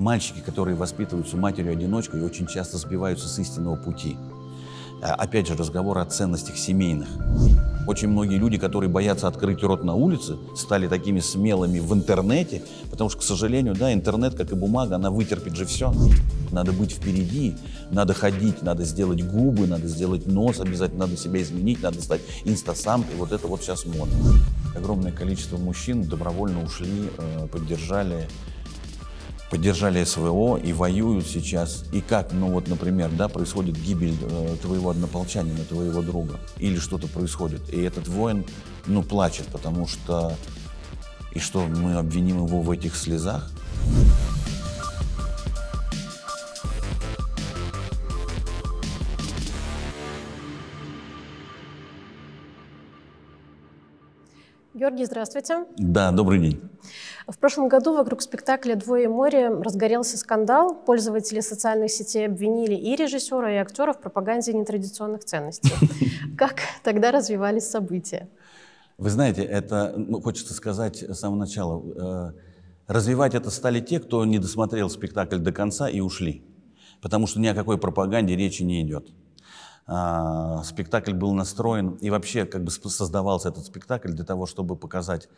Мальчики, которые воспитываются матерью-одиночкой, очень часто сбиваются с истинного пути. А, опять же, разговор о ценностях семейных. Очень многие люди, которые боятся открыть рот на улице, стали такими смелыми в интернете, потому что, к сожалению, да, интернет, как и бумага, она вытерпит же все. Надо быть впереди, надо ходить, надо сделать губы, надо сделать нос, обязательно надо себя изменить, надо стать инстасамкой. Вот это вот сейчас модно. Огромное количество мужчин добровольно ушли, э, поддержали поддержали СВО и воюют сейчас. И как, ну вот, например, да, происходит гибель э, твоего однополчанина, твоего друга, или что-то происходит. И этот воин, ну, плачет, потому что... И что, мы обвиним его в этих слезах? Георгий, здравствуйте. Да, добрый день. В прошлом году вокруг спектакля «Двое моря» разгорелся скандал. Пользователи социальных сетей обвинили и режиссера, и актера в пропаганде нетрадиционных ценностей. Как тогда развивались события? Вы знаете, это, ну, хочется сказать с самого начала, э, развивать это стали те, кто не досмотрел спектакль до конца и ушли. Потому что ни о какой пропаганде речи не идет. А, спектакль был настроен, и вообще как бы создавался этот спектакль для того, чтобы показать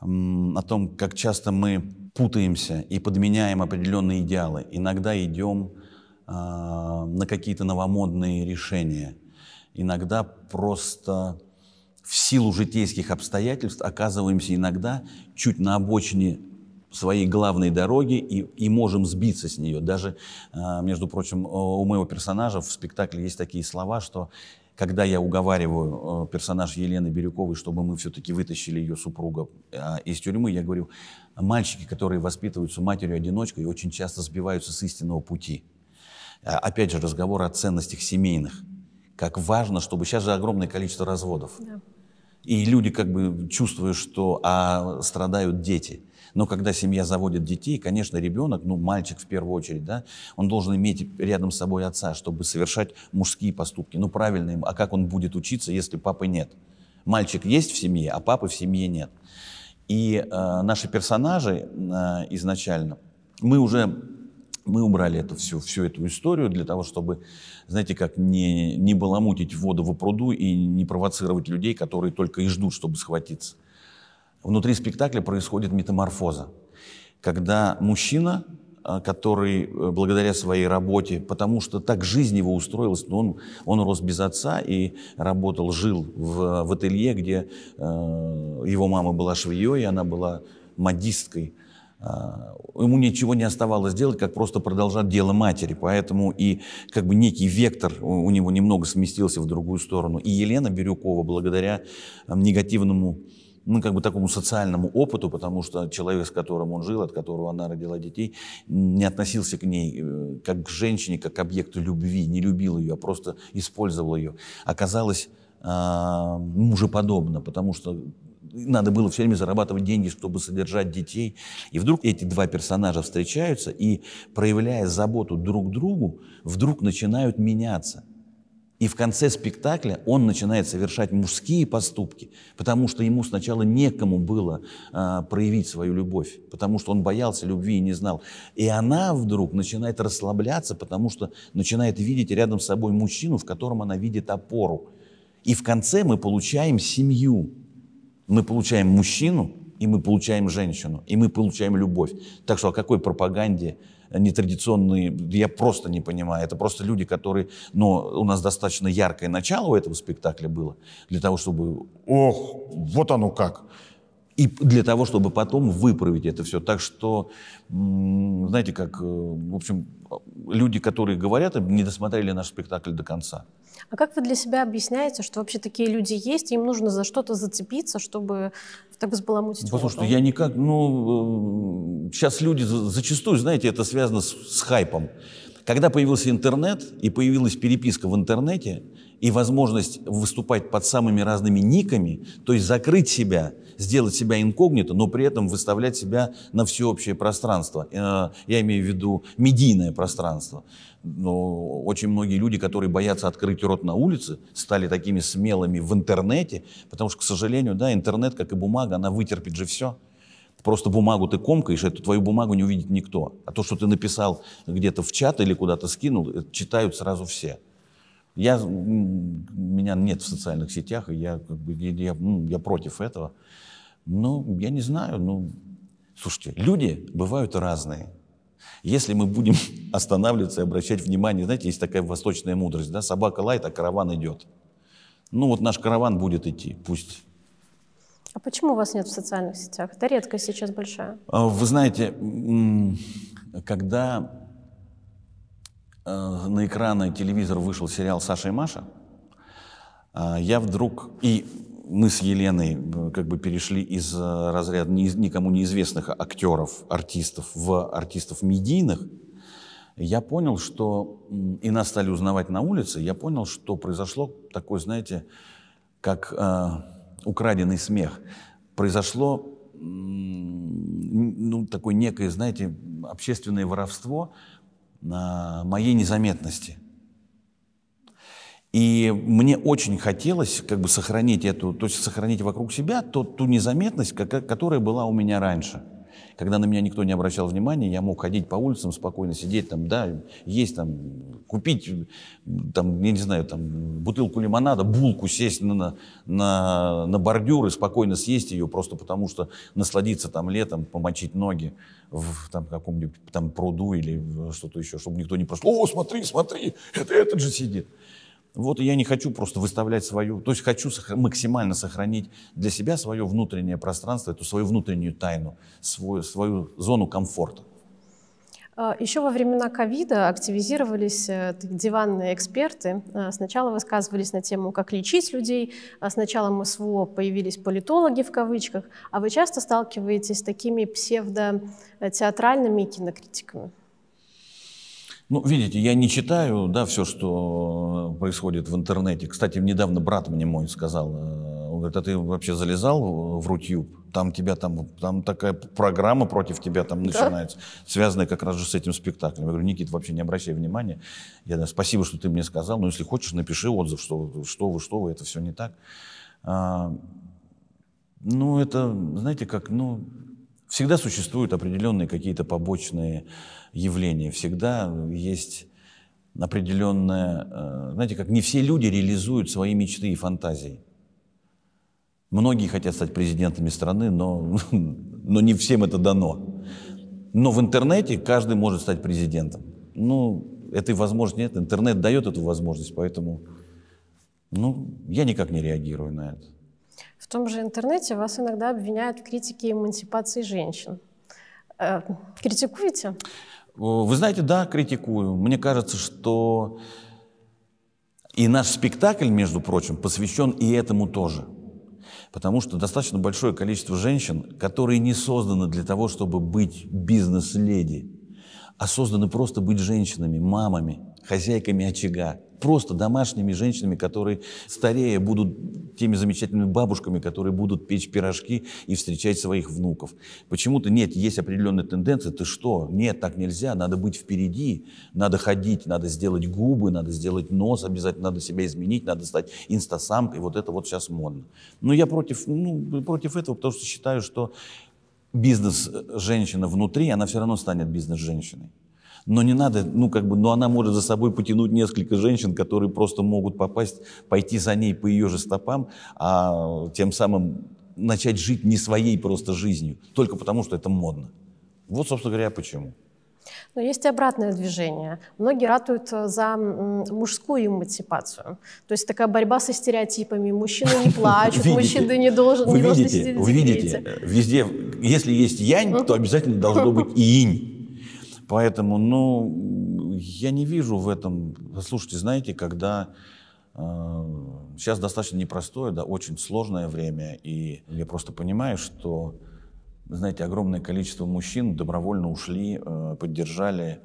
о том, как часто мы путаемся и подменяем определенные идеалы. Иногда идем э, на какие-то новомодные решения. Иногда просто в силу житейских обстоятельств оказываемся иногда чуть на обочине своей главной дороги и, и можем сбиться с нее. Даже, э, между прочим, у моего персонажа в спектакле есть такие слова, что когда я уговариваю э, персонаж Елены Бирюковой, чтобы мы все-таки вытащили ее супруга э, из тюрьмы, я говорю, мальчики, которые воспитываются матерью-одиночкой, очень часто сбиваются с истинного пути. Э, опять же, разговор о ценностях семейных. Как важно, чтобы сейчас же огромное количество разводов. Да. И люди как бы чувствуют, что а, страдают дети – но когда семья заводит детей, конечно, ребенок, ну, мальчик в первую очередь, да, он должен иметь рядом с собой отца, чтобы совершать мужские поступки. Ну, правильные. А как он будет учиться, если папы нет? Мальчик есть в семье, а папы в семье нет. И э, наши персонажи э, изначально, мы уже мы убрали эту всю, всю эту историю для того, чтобы, знаете, как не, не баламутить воду в пруду и не провоцировать людей, которые только и ждут, чтобы схватиться внутри спектакля происходит метаморфоза, когда мужчина э, который э, благодаря своей работе, потому что так жизнь его устроилась, но он, он рос без отца и работал, жил в, в ателье, где э, его мама была швеей, и она была модисткой. Э, ему ничего не оставалось делать, как просто продолжать дело матери. Поэтому и как бы некий вектор у, него немного сместился в другую сторону. И Елена Бирюкова, благодаря негативному ну, как бы такому социальному опыту, потому что человек, с которым он жил, от которого она родила детей, не относился к ней э, как к женщине, как к объекту любви, не любил ее, а просто использовал ее. Оказалось э, а, мужеподобно, ну, потому что надо было все время зарабатывать деньги, чтобы содержать детей. И вдруг эти два персонажа встречаются и, проявляя заботу друг к другу, вдруг начинают меняться – и в конце спектакля он начинает совершать мужские поступки, потому что ему сначала некому было э, проявить свою любовь, потому что он боялся любви и не знал. И она вдруг начинает расслабляться, потому что начинает видеть рядом с собой мужчину, в котором она видит опору. И в конце мы получаем семью. Мы получаем мужчину, и мы получаем женщину, и мы получаем любовь. Так что о какой пропаганде э, нетрадиционные, я просто не понимаю. Это просто люди, которые... Но у нас достаточно яркое начало у этого спектакля было, для того, чтобы... Ох, вот оно как! И для того, чтобы потом выправить это все. Так что, знаете, как, э, в общем, люди, которые говорят, не досмотрели наш спектакль до конца. А как вы для себя объясняете, что вообще такие люди есть, им нужно за что-то зацепиться, чтобы так сбаламутить Потому что я никак, ну, э, сейчас люди зачастую, знаете, это связано с, с хайпом. Когда появился интернет и появилась переписка в интернете, и возможность выступать под самыми разными никами, то есть закрыть себя, сделать себя инкогнито, но при этом выставлять себя на всеобщее пространство. Э, я имею в виду медийное пространство. Но очень многие люди, которые боятся открыть рот на улице, стали такими смелыми в интернете, потому что, к сожалению, да, интернет, как и бумага, она вытерпит же все. Просто бумагу ты комкаешь, эту твою бумагу не увидит никто. А то, что ты написал где-то в чат или куда-то скинул, э, читают сразу все. Я, меня нет в социальных сетях, и я, как бы, я, я, ну, я против этого. Ну, я не знаю, ну, слушайте, люди бывают разные. Если мы будем останавливаться и обращать внимание, знаете, есть такая восточная мудрость, да, собака лает, а караван идет. Ну, вот наш караван будет идти, пусть а почему у вас нет в социальных сетях? Это редкость сейчас большая. А, вы знаете, когда э, на экраны телевизора вышел сериал «Саша и Маша», а, я вдруг... И мы с Еленой э, как бы перешли из э, разряда никому неизвестных актеров, артистов в артистов медийных, я понял, что... И нас стали узнавать на улице, я понял, что произошло такое, знаете, как украденный смех, произошло ну, такое некое, знаете, общественное воровство моей незаметности. И мне очень хотелось как бы сохранить эту, то есть сохранить вокруг себя тот, ту незаметность, которая была у меня раньше – когда на меня никто не обращал внимания, я мог ходить по улицам спокойно, сидеть там, да, есть там, купить, там, я не знаю, там, бутылку лимонада, булку, сесть на, на, на бордюр и спокойно съесть ее, просто потому что насладиться там летом, помочить ноги в там, каком-нибудь там пруду или что-то еще, чтобы никто не прошел, о, смотри, смотри, это этот же сидит. Вот я не хочу просто выставлять свою, то есть хочу максимально сохранить для себя свое внутреннее пространство, эту свою внутреннюю тайну, свою, свою зону комфорта. А, Еще во времена ковида активизировались э, диванные эксперты. А, сначала высказывались на тему, как лечить людей. А, сначала мы СВО появились политологи в кавычках. А вы часто сталкиваетесь с такими псевдотеатральными э, кинокритиками? Ну, видите, я не читаю, да, все, что э, происходит в интернете. Кстати, недавно брат мне мой сказал, э, он говорит, а ты вообще залезал в Рутюб? Там тебя там, там такая программа против тебя там да? начинается, связанная как раз же с этим спектаклем. Я говорю, Никит, вообще не обращай внимания. Я говорю, спасибо, что ты мне сказал, но если хочешь, напиши отзыв, что, что вы, что вы, это все не так. А, ну, это, знаете, как, ну, Всегда существуют определенные какие-то побочные явления, всегда есть определенная, э, знаете, как не все люди реализуют свои мечты и фантазии. Многие хотят стать президентами страны, но, но не всем это дано. Но в интернете каждый может стать президентом. Ну, этой возможности нет. Интернет дает эту возможность, поэтому ну, я никак не реагирую на это. В том же интернете вас иногда обвиняют в критике эмансипации женщин. Э, критикуете? Вы знаете, да, критикую. Мне кажется, что и наш спектакль, между прочим, посвящен и этому тоже. Потому что достаточно большое количество женщин, которые не созданы для того, чтобы быть бизнес-леди, а созданы просто быть женщинами, мамами, хозяйками очага просто домашними женщинами, которые старее будут теми замечательными бабушками, которые будут печь пирожки и встречать своих внуков. Почему-то нет, есть определенные тенденции. ты что, нет, так нельзя, надо быть впереди, надо ходить, надо сделать губы, надо сделать нос, обязательно надо себя изменить, надо стать инстасамкой, вот это вот сейчас модно. Но я против, ну, против этого, потому что считаю, что бизнес-женщина внутри, она все равно станет бизнес-женщиной. Но не надо, ну как бы, но она может за собой потянуть несколько женщин, которые просто могут попасть, пойти за ней по ее же стопам, а тем самым начать жить не своей просто жизнью, только потому, что это модно. Вот, собственно говоря, почему. Но ну, есть и обратное движение. Многие ратуют э, за мужскую эмансипацию. То есть такая борьба со стереотипами. Мужчины не плачут, мужчины не должен. Вы видите, вы видите, везде, если есть янь, то обязательно должно быть и инь. Поэтому, ну, я не вижу в этом... Слушайте, знаете, когда... Э, сейчас достаточно непростое, да, очень сложное время, и я просто понимаю, что, знаете, огромное количество мужчин добровольно ушли, э, поддержали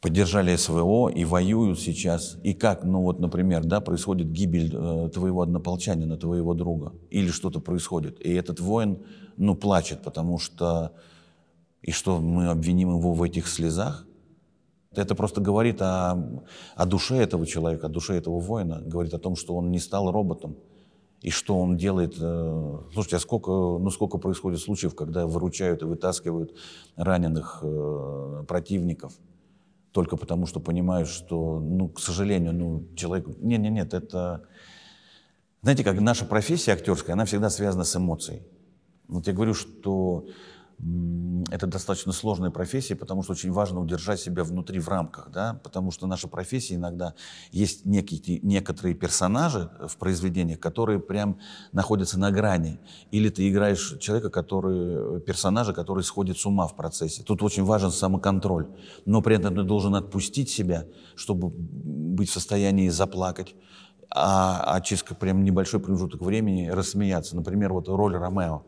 поддержали СВО и воюют сейчас. И как, ну вот, например, да, происходит гибель э, твоего однополчанина, твоего друга, или что-то происходит. И этот воин, ну, плачет, потому что и что, мы обвиним его в этих слезах? Это просто говорит о, о душе этого человека, о душе этого воина. Говорит о том, что он не стал роботом. И что он делает... Э, слушайте, а сколько, ну сколько происходит случаев, когда выручают и вытаскивают раненых э, противников только потому, что понимают, что, ну, к сожалению, ну, человек... Нет, нет, нет, это... Знаете, как наша профессия актерская, она всегда связана с эмоцией. Вот я говорю, что это достаточно сложная профессия, потому что очень важно удержать себя внутри в рамках, да, потому что наша профессия иногда есть некие, некоторые персонажи в произведениях, которые прям находятся на грани, или ты играешь человека, который, э, персонажа, который сходит с ума в процессе. Тут очень важен самоконтроль, но при этом ты должен отпустить себя, чтобы быть в состоянии заплакать, а, а через прям небольшой промежуток времени рассмеяться. Например, вот роль Ромео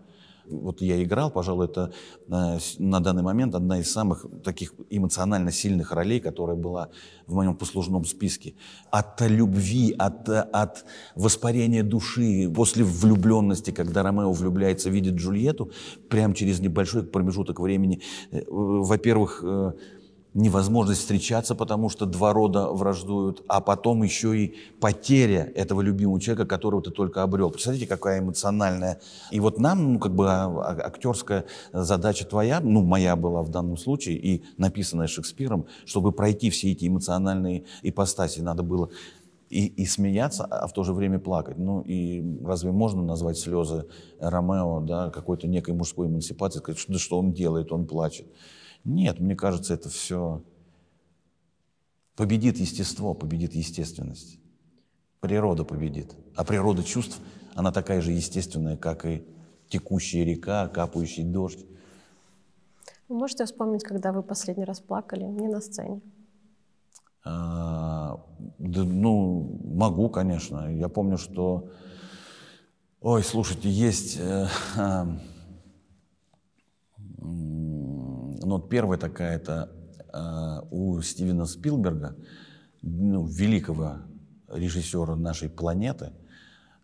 вот я играл, пожалуй, это э, на данный момент одна из самых таких эмоционально сильных ролей, которая была в моем послужном списке. От любви, от, от воспарения души, после влюбленности, когда Ромео влюбляется, видит Джульетту, прямо через небольшой промежуток времени, э, во-первых, э, невозможность встречаться, потому что два рода враждуют, а потом еще и потеря этого любимого человека, которого ты только обрел. Представляете, какая эмоциональная. И вот нам, ну, как бы а, а, актерская задача твоя, ну, моя была в данном случае, и написанная Шекспиром, чтобы пройти все эти эмоциональные ипостаси, надо было и, и смеяться, а в то же время плакать. Ну и разве можно назвать слезы Ромео да, какой-то некой мужской эмансипацией, сказать, что, что он делает, он плачет. Нет, мне кажется, это все победит естество, победит естественность. Природа победит. А природа чувств, она такая же естественная, как и текущая река, капающий дождь. Вы можете вспомнить, когда вы последний раз плакали? Не на сцене. А, да, ну, могу, конечно. Я помню, что... Ой, слушайте, есть... Э, ну, вот первая такая это э, у Стивена Спилберга, ну, великого режиссера нашей планеты,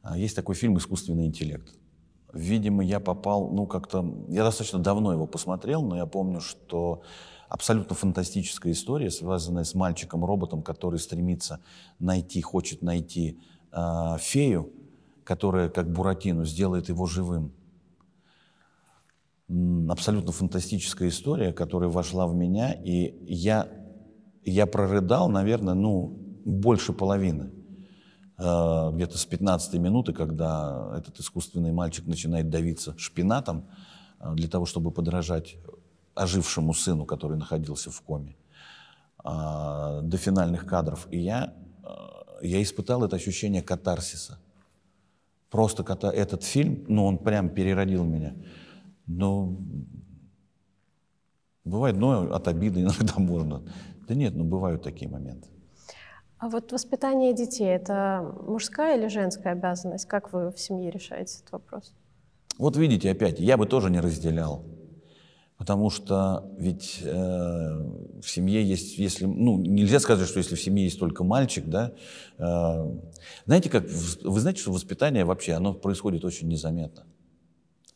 э, есть такой фильм «Искусственный интеллект». Видимо, я попал, ну, как-то... Я достаточно давно его посмотрел, но я помню, что абсолютно фантастическая история, связанная с мальчиком-роботом, который стремится найти, хочет найти э, фею, которая, как Буратино, сделает его живым абсолютно фантастическая история, которая вошла в меня, и я, я прорыдал, наверное, ну, больше половины. Э, где-то с 15 минуты, когда этот искусственный мальчик начинает давиться шпинатом э, для того, чтобы подражать ожившему сыну, который находился в коме, э, до финальных кадров. И я, я испытал это ощущение катарсиса. Просто этот фильм, ну, он прям переродил меня. Но бывает, но от обиды иногда можно. Да нет, но ну, бывают такие моменты. А вот воспитание детей – это мужская или женская обязанность? Как вы в семье решаете этот вопрос? Вот видите, опять, я бы тоже не разделял. Потому что ведь э, в семье есть, если, ну, нельзя сказать, что если в семье есть только мальчик, да, э, знаете, как, вы знаете, что воспитание вообще, оно происходит очень незаметно.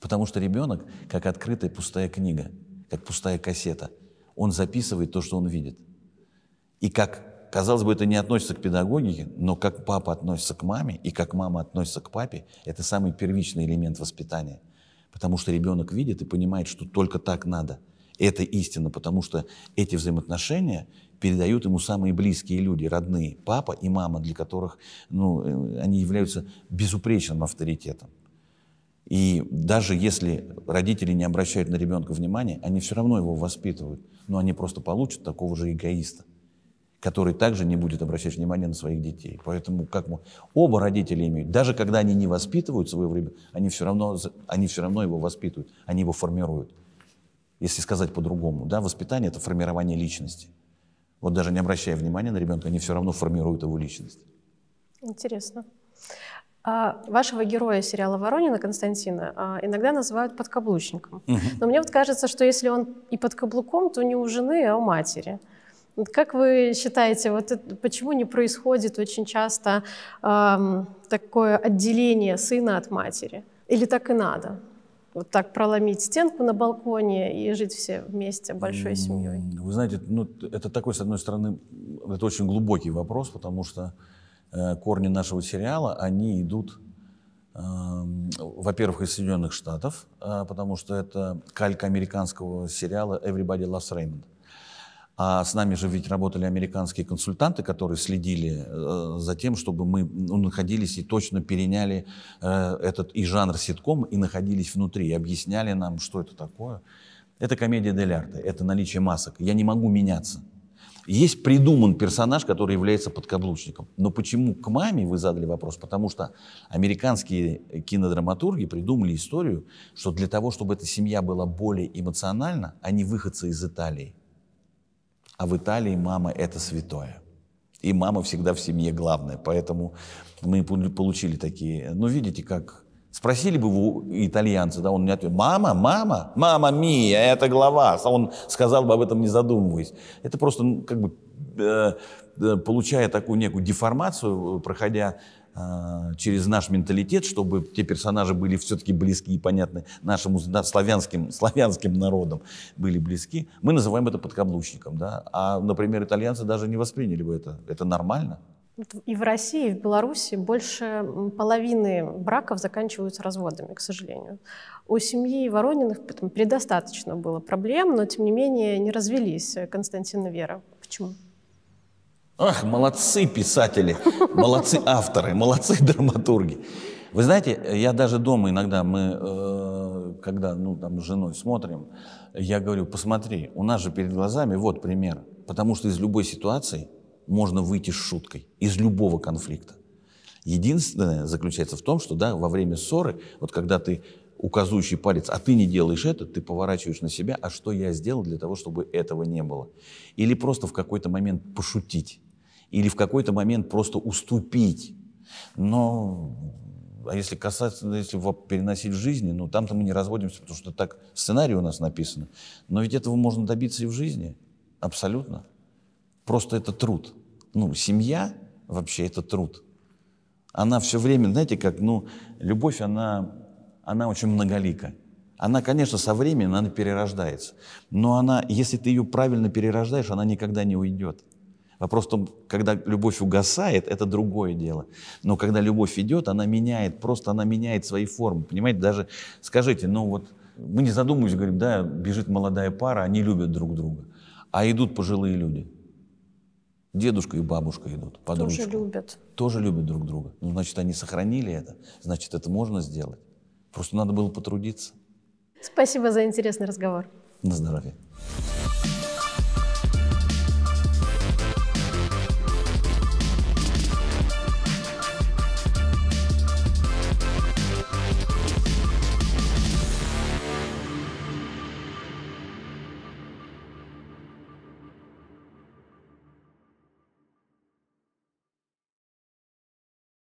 Потому что ребенок, как открытая пустая книга, как пустая кассета, он записывает то, что он видит. И как, казалось бы, это не относится к педагогике, но как папа относится к маме и как мама относится к папе, это самый первичный элемент воспитания. Потому что ребенок видит и понимает, что только так надо. Это истина, потому что эти взаимоотношения передают ему самые близкие люди, родные, папа и мама, для которых ну, э, они являются безупречным авторитетом. И даже если родители не обращают на ребенка внимания, они все равно его воспитывают. Но они просто получат такого же эгоиста, который также не будет обращать внимания на своих детей. Поэтому как мы, оба родители имеют, даже когда они не воспитывают своего ребенка, они все равно, они все равно его воспитывают, они его формируют. Если сказать по-другому, да, воспитание – это формирование личности. Вот даже не обращая внимания на ребенка, они все равно формируют его личность. Интересно. А, вашего героя сериала Воронина Константина а, иногда называют подкаблучником. Угу. Но мне вот кажется, что если он и под каблуком, то не у жены, а у матери. как вы считаете, вот это, почему не происходит очень часто эм, такое отделение сына от матери? Или так и надо? Вот так проломить стенку на балконе и жить все вместе большой семьей? Вы знаете, ну, это такой, с одной стороны, это очень глубокий вопрос, потому что Э, корни нашего сериала, они идут, эм, во-первых, из Соединенных Штатов, э, потому что это калька американского сериала «Everybody Loves Raymond». А с нами же ведь работали американские консультанты, которые следили э, за тем, чтобы мы ну, находились и точно переняли э, этот и жанр ситком, и находились внутри, и объясняли нам, что это такое. Это комедия дель арте, это наличие масок. Я не могу меняться есть придуман персонаж, который является подкаблучником. Но почему к маме вы задали вопрос? Потому что американские кинодраматурги придумали историю, что для того, чтобы эта семья была более эмоциональна, они выходцы из Италии. А в Италии мама – это святое. И мама всегда в семье главная. Поэтому мы получили такие... Ну, видите, как Спросили бы вы итальянцы, да, он не ответил. Мама, мама, мама мия, это глава. Он сказал бы об этом, не задумываясь. Это просто, ну, как бы, э, э, получая такую некую деформацию, проходя э, через наш менталитет, чтобы те персонажи были все-таки близки и понятны нашему да, славянским, славянским народам, были близки, мы называем это подкаблучником. Да? А, например, итальянцы даже не восприняли бы это. Это нормально и в России, и в Беларуси больше половины браков заканчиваются разводами, к сожалению. У семьи Ворониных поэтому предостаточно было проблем, но, тем не менее, не развелись э, Константин и Вера. Почему? Ах, молодцы писатели, молодцы авторы, молодцы драматурги. Вы знаете, я даже дома иногда, мы, э, когда ну, там, с женой смотрим, я говорю, посмотри, у нас же перед глазами вот пример. Потому что из любой ситуации – можно выйти с шуткой из любого конфликта. Единственное заключается в том, что да, во время ссоры, вот когда ты указующий палец, а ты не делаешь это, ты поворачиваешь на себя, а что я сделал для того, чтобы этого не было. Или просто в какой-то момент пошутить, или в какой-то момент просто уступить. Но а если касаться, ну, если переносить в жизни, ну там-то мы не разводимся, потому что так сценарий у нас написан. Но ведь этого можно добиться и в жизни. Абсолютно. Просто это труд. Ну, семья вообще это труд. Она все время, знаете, как, ну, любовь, она, она очень многолика. Она, конечно, со временем, она перерождается. Но она, если ты ее правильно перерождаешь, она никогда не уйдет. Вопрос в том, когда любовь угасает, это другое дело. Но когда любовь идет, она меняет, просто она меняет свои формы. Понимаете, даже скажите, ну вот мы не задумываемся, говорим, да, бежит молодая пара, они любят друг друга. А идут пожилые люди – Дедушка и бабушка идут под Тоже ручку. любят. Тоже любят друг друга. Ну, значит, они сохранили это. Значит, это можно сделать. Просто надо было потрудиться. Спасибо за интересный разговор. На здоровье.